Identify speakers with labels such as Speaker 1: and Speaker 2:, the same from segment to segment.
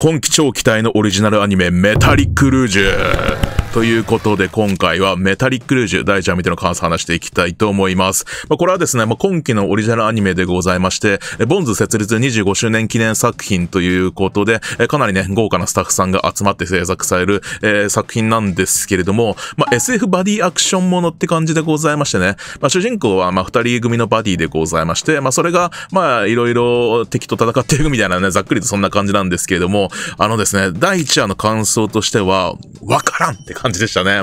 Speaker 1: 本気超期待のオリジナルアニメメタリックルージュということで今回はメタリックルージュ第1話見ての感想話していきたいと思います。まあ、これはですね、まあ、今期のオリジナルアニメでございまして、ボンズ設立25周年記念作品ということで、かなりね、豪華なスタッフさんが集まって制作される、えー、作品なんですけれども、まあ、SF バディアクションものって感じでございましてね、まあ、主人公はま2人組のバディでございまして、まあ、それがまあいろいろ敵と戦っていくみたいなね、ざっくりとそんな感じなんですけれども、あのですね、第1話の感想としては、わからんって感じでしたね。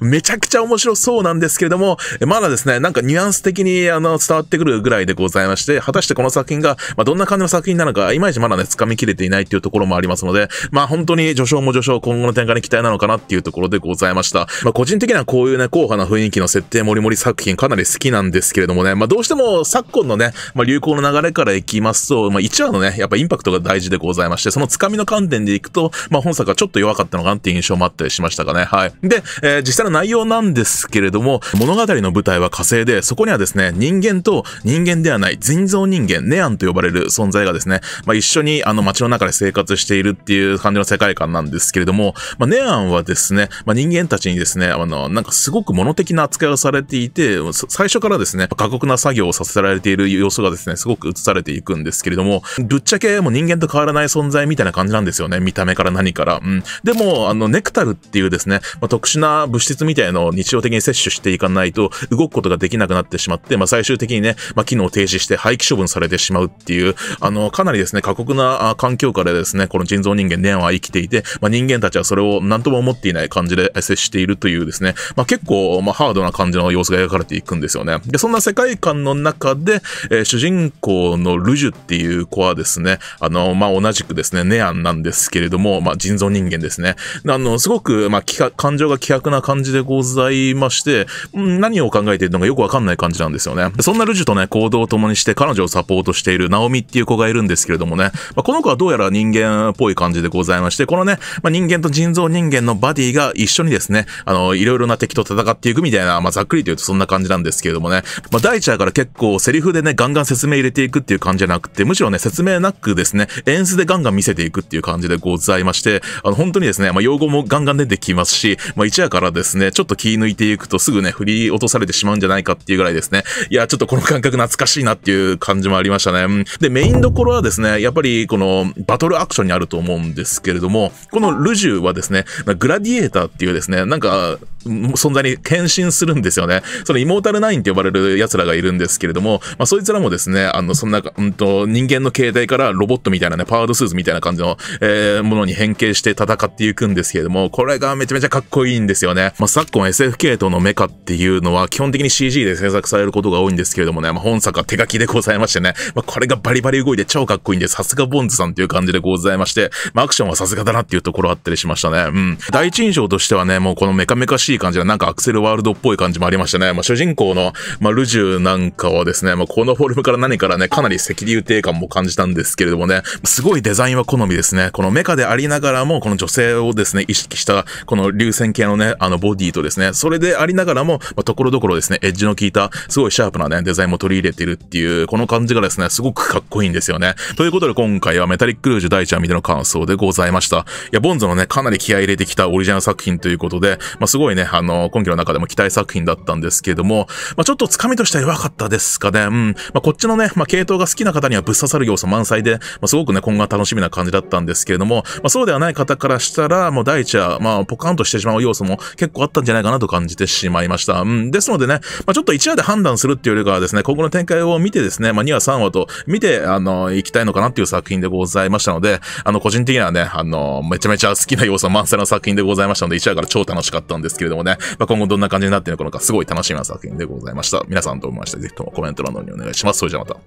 Speaker 1: うん。めちゃくちゃ面白そうなんですけれども、まだですね、なんかニュアンス的にあの伝わってくるぐらいでございまして、果たしてこの作品が、まあ、どんな感じの作品なのか、いまいちまだね、掴みきれていないっていうところもありますので、まあ本当に序章も序章、今後の展開に期待なのかなっていうところでございました。まあ個人的にはこういうね、硬派な雰囲気の設定もりもり作品かなり好きなんですけれどもね、まあどうしても昨今のね、まあ流行の流れからいきますと、まあ1話のね、やっぱインパクトが大事でございまして、その掴みの観点でいくと、まあ本作はちょっと弱かったのかなっていう印象もあったりしましたかね、はい。で、えー、実際の内容なんですけれども、物語の舞台は火星で、そこにはですね、人間と人間ではない人造人間、ネアンと呼ばれる存在がですね、まあ、一緒にあの街の中で生活しているっていう感じの世界観なんですけれども、まあ、ネアンはですね、まあ、人間たちにですね、あの、なんかすごく物的な扱いをされていて、最初からですね、過酷な作業をさせられている様子がですね、すごく映されていくんですけれども、ぶっちゃけもう人間と変わらない存在みたいな感じなんですよね、見た目から何から。うん。でも、あの、ネクタルっていうですね、まあ、特殊な物質みたいのを日常的に摂取していかないと、動くことができなくなってしまって、まあ、最終的にね、まあ、機能を停止して廃棄処分されてしまうっていう、あの、かなりですね、過酷な環境下でですね、この人造人間、ネアンは生きていて、まあ、人間たちはそれを何とも思っていない感じで接しているというですね、まあ、結構、まあ、ハードな感じの様子が描かれていくんですよね。で、そんな世界観の中で、えー、主人公のルジュっていう子はですね、あの、まあ、同じくですね、ネアンなんですけれども、まあ、人造人間ですね。あの、すごく、まあ、感情が希薄な感じでございまして、何を考えているのかよくわかんない感じなんですよね。そんなルジュとね、行動を共にして彼女をサポートしているナオミっていう子がいるんですけれどもね、まあ、この子はどうやら人間っぽい感じでございまして、このね、まあ、人間と人造人間のバディが一緒にですね、あの、いろいろな敵と戦っていくみたいな、まあ、ざっくりと言うとそんな感じなんですけれどもね、まあ、第一話から結構セリフでね、ガンガン説明入れていくっていう感じじゃなくて、むしろね、説明なくですね、演出でガンガン見せていくっていう感じでございまして、あの、本当にですね、まあ、用語もガンガン出てきますし、し、まあ、一夜からですね、ちょっと気抜いていくとすぐね、振り落とされてしまうんじゃないかっていうぐらいですね。いや、ちょっとこの感覚懐かしいなっていう感じもありましたね。で、メインどころはですね、やっぱりこのバトルアクションにあると思うんですけれども、このルジュはですね、グラディエーターっていうですね、なんか、存在に献身するんですよね。そのイモータルナインって呼ばれる奴らがいるんですけれども、まあ、そいつらもですね、あの、そんな、うんと、人間の携帯からロボットみたいなね、パワードスーツみたいな感じの、えー、ものに変形して戦っていくんですけれども、これがめちゃめちゃかっこいいんですよね。まあ、昨今 SF 系統のメカっていうのは基本的に CG で制作されることが多いんですけれどもね、まあ、本作は手書きでございましてね、まあ、これがバリバリ動いて超かっこいいんで、さすがボンズさんっていう感じでございまして、まあ、アクションはさすがだなっていうところあったりしましたね。うん。第一印象としてはね、もうこのメカメカしいい感じな、なんかアクセルワールドっぽい感じもありましたね。まあ、主人公の、まあ、ルジュなんかはですね、まあ、このフォルムから何からね、かなり赤流低感も感じたんですけれどもね、すごいデザインは好みですね。このメカでありながらも、この女性をですね、意識した、この流線系のね、あの、ボディとですね、それでありながらも、まあ、ところどころですね、エッジの効いた、すごいシャープなね、デザインも取り入れてるっていう、この感じがですね、すごくかっこいいんですよね。ということで、今回はメタリックルージュ大ちゃんみたいな感想でございました。いや、ボンズのね、かなり気合入れてきたオリジナル作品ということで、まあ、すごいね、あの、今期の中でも期待作品だったんですけども、まあ、ちょっとつかみとしては弱かったですかね。うん。まあ、こっちのね、まあ、系統が好きな方にはぶっ刺さる要素満載で、ますごくね、今後は楽しみな感じだったんですけれども、まそうではない方からしたら、もう第一話、まあ、ポカンとしてしまう要素も結構あったんじゃないかなと感じてしまいました。うん。ですのでね、まちょっと1話で判断するっていうよりかはですね、今後の展開を見てですね、ま2話、3話と見て、あの、行きたいのかなっていう作品でございましたので、あの、個人的にはね、あの、めちゃめちゃ好きな要素満載の作品でございましたので、1話から超楽しかったんですけれども、どもね、まあ、今後どんな感じになっていくのかすごい楽しみな作品でございました。皆さんどう思いましたぜひともコメント欄の方にお願いします。それじゃあまた。